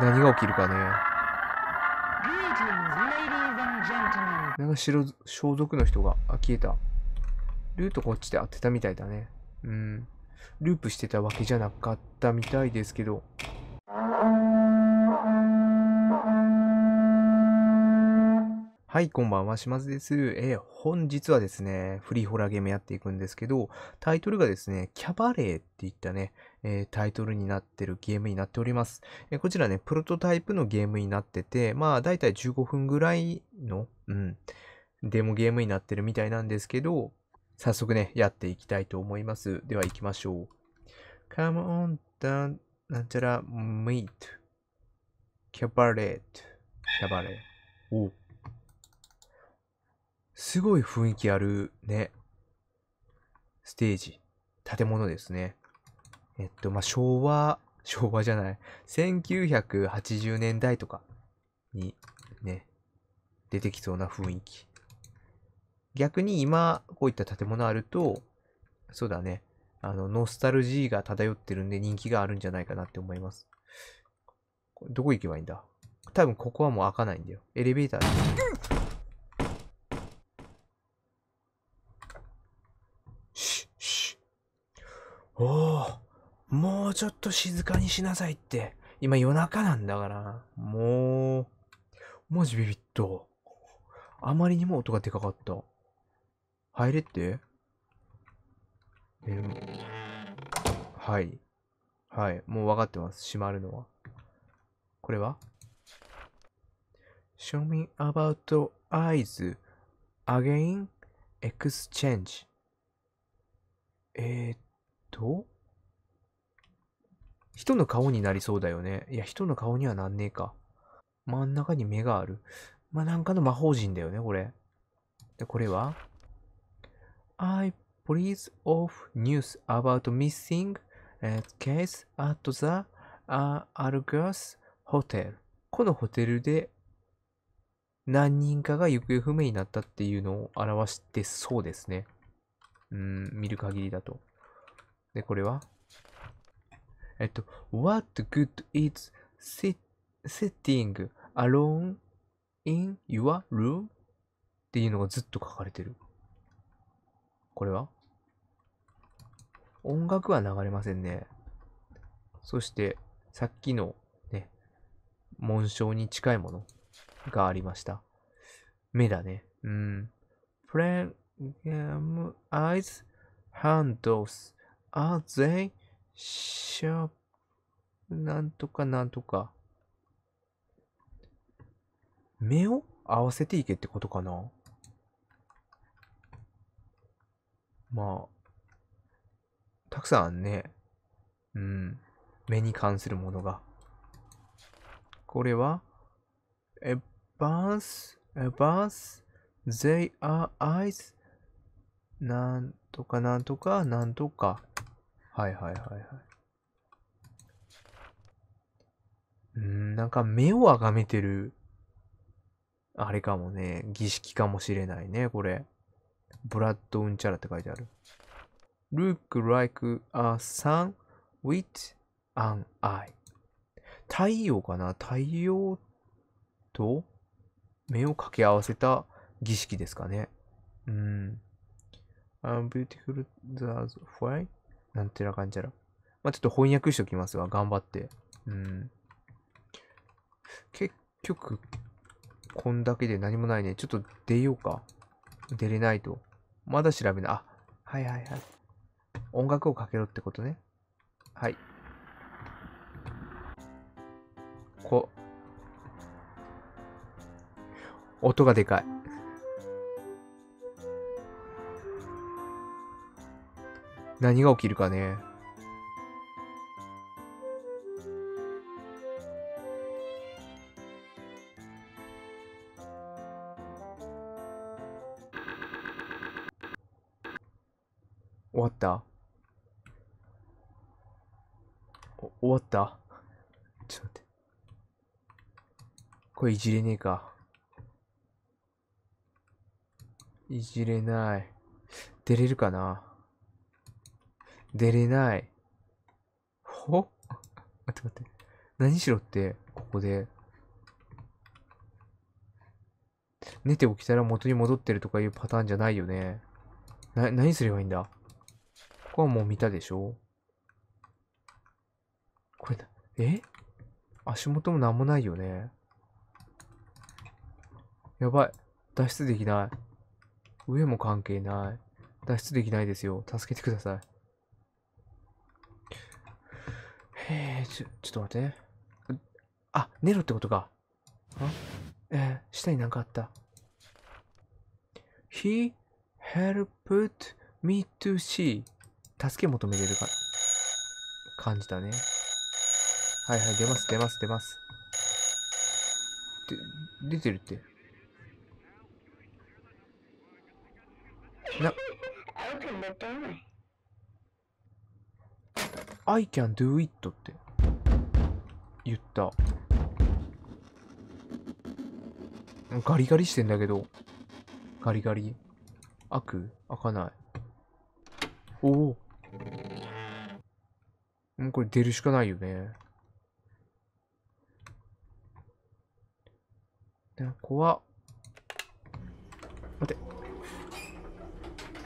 何が起きるかね。なんか白、装束の人が、あ、消えた。ルートこっちで合ってたみたいだね。うん。ループしてたわけじゃなかったみたいですけど。はい、こんばんは、島津です。えー、本日はですね、フリーホラーゲームやっていくんですけど、タイトルがですね、キャバレーっていったね、えー、タイトルになってるゲームになっております。えー、こちらね、プロトタイプのゲームになってて、まあ、だいたい15分ぐらいの、うん、デモゲームになってるみたいなんですけど、早速ね、やっていきたいと思います。では行きましょう。Come on, なんちゃら、meet, キャバレー、キャバレー。おすごい雰囲気あるね。ステージ、建物ですね。えっと、まあ、昭和、昭和じゃない、1980年代とかにね、出てきそうな雰囲気。逆に今、こういった建物あると、そうだね、あの、ノスタルジーが漂ってるんで人気があるんじゃないかなって思います。どこ行けばいいんだ多分ここはもう開かないんだよ。エレベーターで。おお、もうちょっと静かにしなさいって。今夜中なんだから。もう、マジビビッと。あまりにも音がでかかった。入れって、えー、はい。はい。もう分かってます。閉まるのは。これは ?Show me about eyes again exchange えー、と、人の顔になりそうだよね。いや、人の顔にはなんねえか。真ん中に目がある。まあ、なんかの魔法人だよね、これ。で、これは ?I please off news about missing case at the、Argus Hotel. このホテルで何人かが行方不明になったっていうのを表してそうですね。うん、見る限りだと。で、これはえっと、What good is sitting alone in your room? っていうのがずっと書かれてる。これは音楽は流れませんね。そして、さっきのね、紋章に近いものがありました。目だね。うん。プレン、ゲーム、アイズ、ハンドス。あぜシャーなんとかなんとか。目を合わせていけってことかなまあ、たくさんね、うん、目に関するものが。これは、a bus, a bus, they are eyes, なんとかなんとか、なんとか。はいはいはいはい。うん、なんか目をあがめてる、あれかもね、儀式かもしれないね、これ。ブラッドウンチャラって書いてある。look like a sun with an eye. 太陽かな太陽と目を掛け合わせた儀式ですかね。うん。beautiful the fly? なんてな感じちら。まあ、ちょっと翻訳しときますわ。頑張って。うん。結局、こんだけで何もないね。ちょっと出ようか。出れないと。まだ調べない。あ、はいはいはい。音楽をかけろってことね。はい。こ。音がでかい。何が起きるかね。終わった終わったちょっと待って。これいじれねえか。いじれない。出れるかな出れない。ほ待って待って。何しろって、ここで。寝て起きたら元に戻ってるとかいうパターンじゃないよね。な、何すればいいんだここはもう見たでしょこれだ、え足元も何もないよね。やばい。脱出できない。上も関係ない。脱出できないですよ。助けてください。ちょ、ちょっと待ってね。あ、ネロってことか。あえー、下になんかあった。He helped me to see. 助け求めれるから。感じだね。はいはい、出ます、出ます、出ます。で、出てるって。な、I can do it って。言った。ガリガリしてんだけど。ガリガリ。開く開かない。おお。もうこれ出るしかないよね。で怖っ。待て。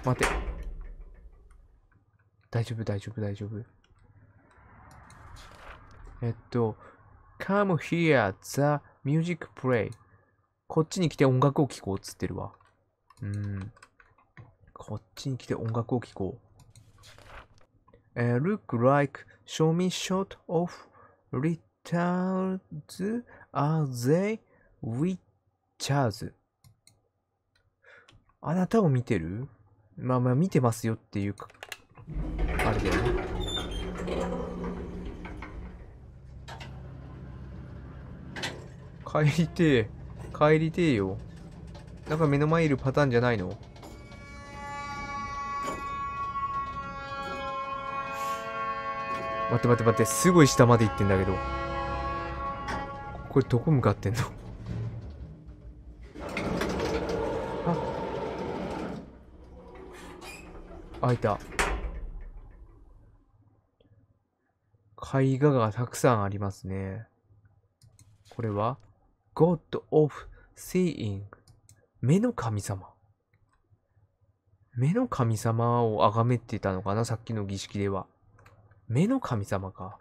待て。大丈夫、大丈夫、大丈夫。えっと、come here, the music play. こっちに来て音楽を聴こうっつってるわ。うん。こっちに来て音楽を聴こう。えー、look like, show me shot of returns are they witchers. あなたを見てるまあまあ見てますよっていうか、あれだよね。帰りてえ。帰りてえよ。なんか目の前いるパターンじゃないの待って待って待って、すごい下まで行ってんだけど。これどこ向かってんのあ開いた。絵画がたくさんありますね。これは God of Seeing 目の神様目の神様を崇めてたのかなさっきの儀式では。目の神様か。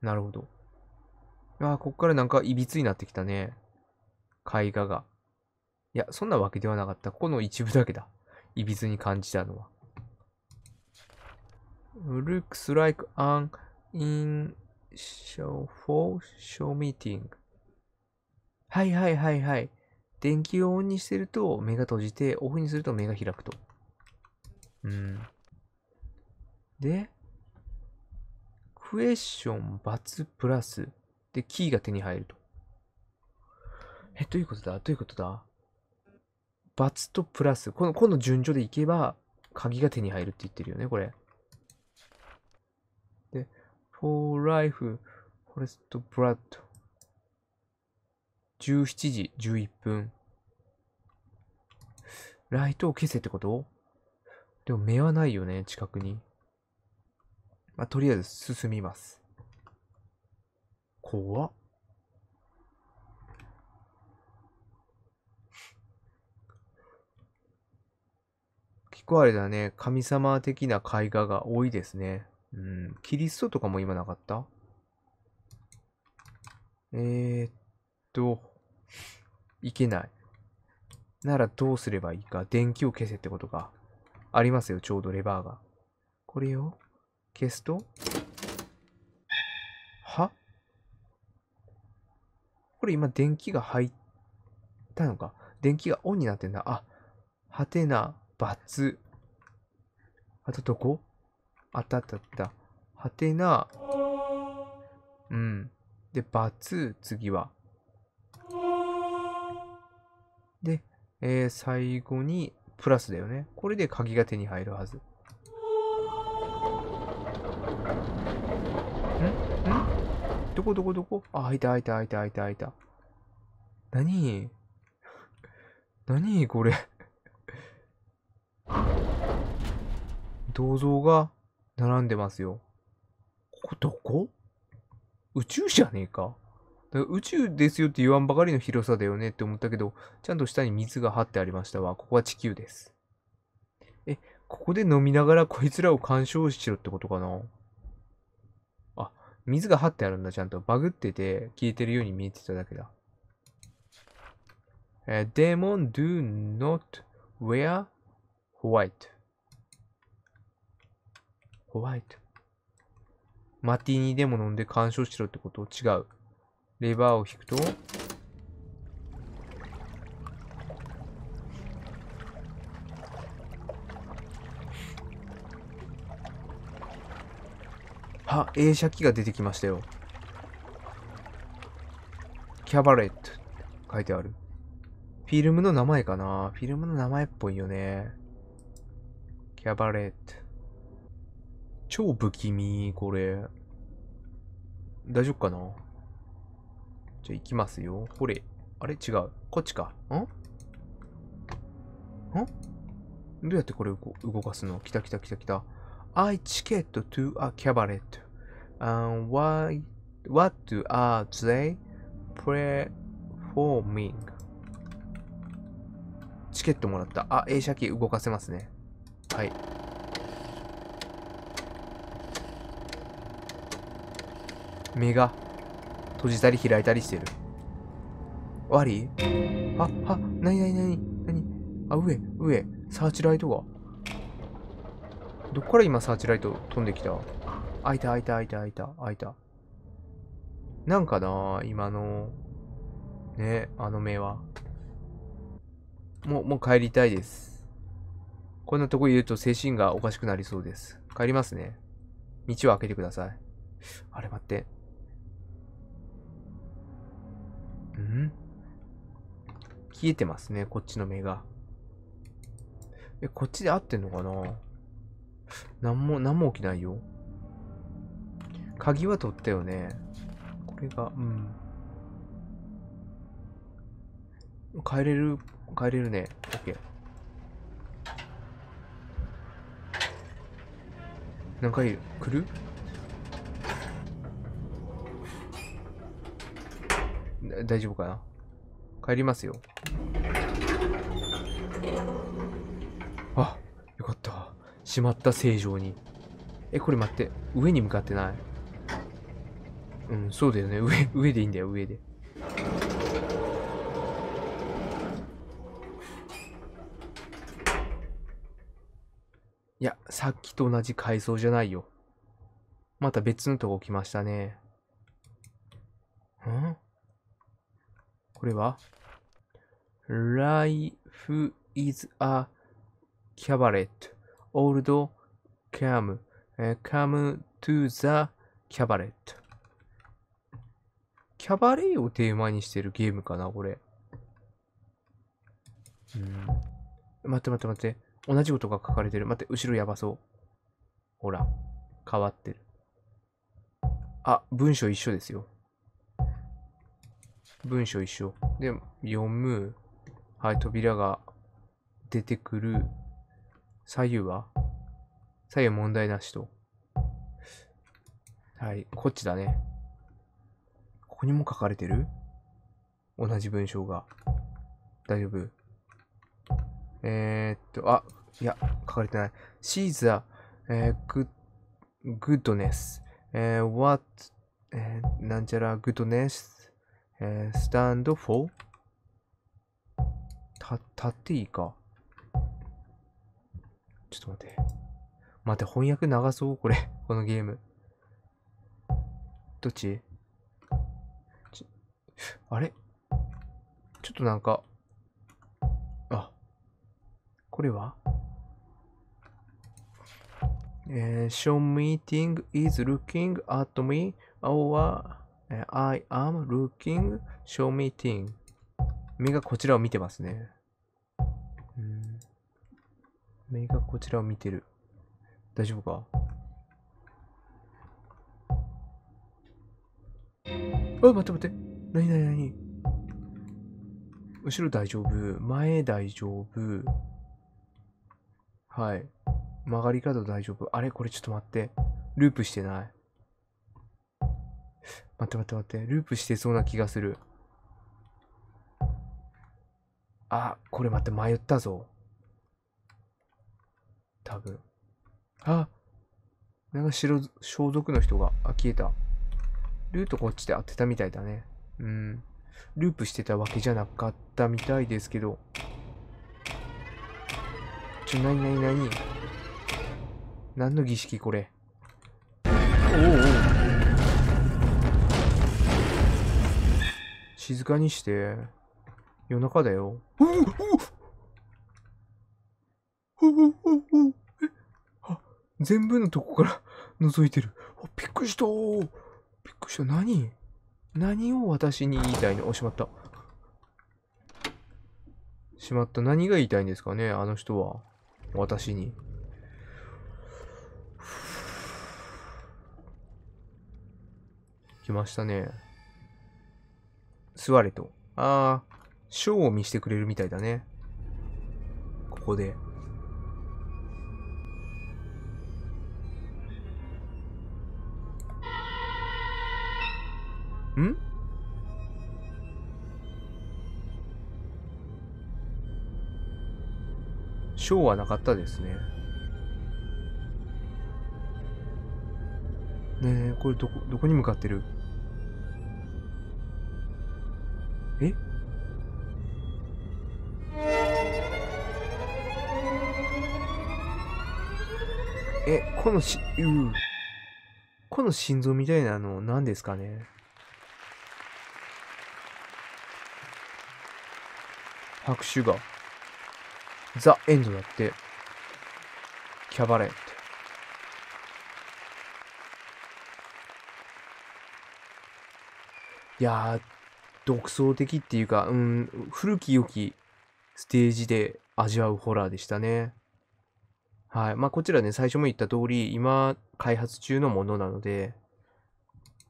なるほど。ああ、こっからなんかいびつになってきたね。絵画が。いや、そんなわけではなかった。ここの一部だけだ。いびつに感じたのは。looks like an in show for show meeting. はいはいはいはい。電気をオンにしてると目が閉じて、オフにすると目が開くと。うん。で、クエスチョン、バツ、プラス。で、キーが手に入ると。え、どういうことだどういうことだバツとプラス。この、この順序でいけば、鍵が手に入るって言ってるよね、これ。で、for life, forest, blood, 17時11分。ライトを消せってことでも目はないよね、近くに。まあ、とりあえず進みます。怖っ。結構あれだね、神様的な絵画が多いですね。うん、キリストとかも今なかったえー、っと、いけない。ならどうすればいいか。電気を消せってことか。ありますよ、ちょうどレバーが。これを消すと、はこれ今電気が入ったのか。電気がオンになってんだ。あ、はてな、バツ。あとどこあったあったあった。はてな、うん。で、バツ、次は。で、えー、最後にプラスだよね。これで鍵が手に入るはず。んんどこどこどこあ、開いた開いた開いた開いた開いた。なになにこれ銅像が並んでますよ。ここどこ宇宙じゃねえか宇宙ですよって言わんばかりの広さだよねって思ったけど、ちゃんと下に水が張ってありましたわ。ここは地球です。え、ここで飲みながらこいつらを干渉しろってことかなあ、水が張ってあるんだ、ちゃんと。バグってて、消えてるように見えてただけだ。えー、Demon do not wear white. ホワイト。マティーニでも飲んで干渉しろってこと違う。レバーを引くと、は、映写機が出てきましたよ。キャバレット書いてある。フィルムの名前かなフィルムの名前っぽいよね。キャバレット。超不気味、これ。大丈夫かなじゃあ行きますよ。これ。あれ違う。こっちか。んんどうやってこれを動かすの来た来た来た来た。I ticket to a cabaret. why, what do are they performing? チケットもらった。あ、映写機動かせますね。はい。目が閉じたり開いたりしてる。終わりあ、あ、なになになになにあ、上、上、サーチライトが。どっから今サーチライト飛んできた開いた開いた開いた開いた開いた。なんかな今の、ね、あの目は。もう、もう帰りたいです。こんなとこいると精神がおかしくなりそうです。帰りますね。道を開けてください。あれ待って。ん消えてますね、こっちの目が。え、こっちで合ってんのかななんも、なんも起きないよ。鍵は取ったよね。これが、うん。帰れる、帰れるね。OK。なんかいる来る大丈夫かな帰りますよ。あ、よかった。しまった正常に。え、これ待って。上に向かってないうん、そうだよね。上、上でいいんだよ、上で。いや、さっきと同じ階層じゃないよ。また別のとこ来ましたね。んこれは ?Life is a cabaret. Old come, come to the cabaret. キャバレーをテーマにしてるゲームかな、これ。うん。待って待って待って。同じことが書かれてる。待って、後ろやばそう。ほら、変わってる。あ、文章一緒ですよ。文章一緒。で、読む。はい、扉が出てくる。左右は左右問題なしと。はい、こっちだね。ここにも書かれてる同じ文章が。大丈夫えー、っと、あ、いや、書かれてない。シーザー、えー、グッドネス。えー、what, えー、なんちゃらグッドネス。えー、スタンド for? た、立っていいか。ちょっと待って。待って、翻訳長そうこれ。このゲーム。どっちあれちょっとなんか。あ。これはえー、ショ o w m e e t i is looking at me or I am looking, show me thing. 目がこちらを見てますね。目がこちらを見てる。大丈夫かあ、待って待って。なになになに後ろ大丈夫。前大丈夫。はい。曲がり角大丈夫。あれこれちょっと待って。ループしてない。待って待って待って、ループしてそうな気がする。あ、これ待って迷ったぞ。多分。あ、なんか白、消毒の人が、あ、消えた。ルートこっちでってたみたいだね。うん。ループしてたわけじゃなかったみたいですけど。ちょ、なになになに何の儀式これ。おおお静かにして。夜中だよ。全部のとこから覗いてる。びっくりしたびっくりした。何何を私に言いたいのお、しまった。しまった。何が言いたいんですかねあの人は。私に。来ましたね。座れと。ああ、ショーを見せてくれるみたいだね。ここで。んショーはなかったですね。ねえ、これどこ、どこに向かってるええ、このし、うこの心臓みたいなの何ですかね拍手が。ザ・エンドだって。キャバレーって。いやー、独創的っていうか、うん、古き良きステージで味わうホラーでしたね。はい。まあ、こちらね、最初も言った通り、今、開発中のものなので、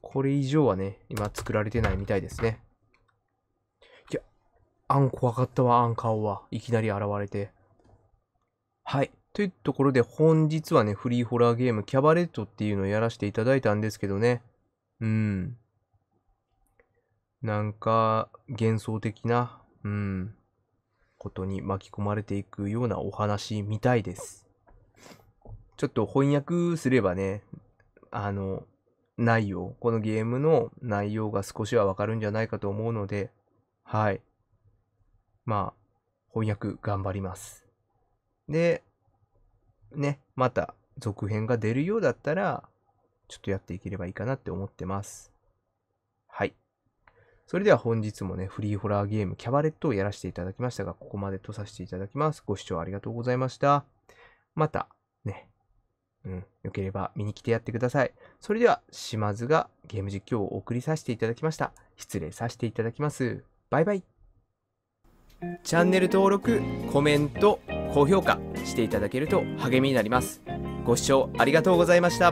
これ以上はね、今作られてないみたいですね。いや、あん怖かったわ、あん顔は。いきなり現れて。はい。というところで、本日はね、フリーホラーゲーム、キャバレットっていうのをやらせていただいたんですけどね。うん。なんか幻想的な、うん、ことに巻き込まれていくようなお話みたいです。ちょっと翻訳すればね、あの、内容、このゲームの内容が少しはわかるんじゃないかと思うので、はい。まあ、翻訳頑張ります。で、ね、また続編が出るようだったら、ちょっとやっていければいいかなって思ってます。それでは本日もね、フリーホラーゲームキャバレットをやらせていただきましたが、ここまでとさせていただきます。ご視聴ありがとうございました。また、ね、うん、よければ見に来てやってください。それでは、島津がゲーム実況をお送りさせていただきました。失礼させていただきます。バイバイ。チャンネル登録、コメント、高評価していただけると励みになります。ご視聴ありがとうございました。